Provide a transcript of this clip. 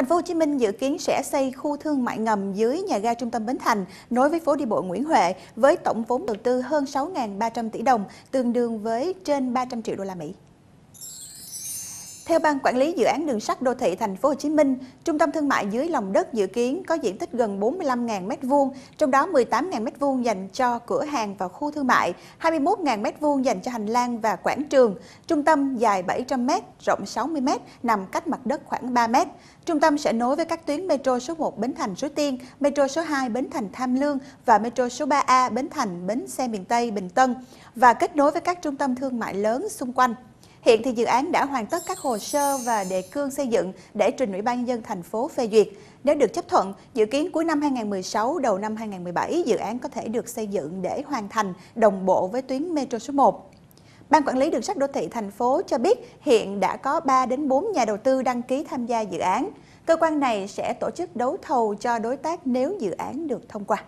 Thành phố Hồ Chí Minh dự kiến sẽ xây khu thương mại ngầm dưới nhà ga trung tâm Bến Thành nối với phố đi bộ Nguyễn Huệ với tổng vốn đầu tư hơn 6.300 tỷ đồng, tương đương với trên 300 triệu đô la Mỹ. Theo Ban Quản lý Dự án Đường sắt Đô thị Thành phố Hồ Chí Minh, trung tâm thương mại dưới lòng đất dự kiến có diện tích gần 45.000 m2, trong đó 18.000 m2 dành cho cửa hàng và khu thương mại, 21.000 m2 dành cho hành lang và quảng trường. Trung tâm dài 700 m, rộng 60 m, nằm cách mặt đất khoảng 3 m. Trung tâm sẽ nối với các tuyến metro số 1 Bến Thành Suối Tiên, metro số 2 Bến Thành Tham Lương và metro số 3A Bến Thành Bến Xe miền Tây Bình Tân và kết nối với các trung tâm thương mại lớn xung quanh. Hiện thì dự án đã hoàn tất các hồ sơ và đề cương xây dựng để trình Ủy ban nhân dân thành phố phê duyệt. Nếu được chấp thuận, dự kiến cuối năm 2016 đầu năm 2017 dự án có thể được xây dựng để hoàn thành đồng bộ với tuyến metro số 1. Ban quản lý đường sắt đô thị thành phố cho biết hiện đã có 3 đến 4 nhà đầu tư đăng ký tham gia dự án. Cơ quan này sẽ tổ chức đấu thầu cho đối tác nếu dự án được thông qua.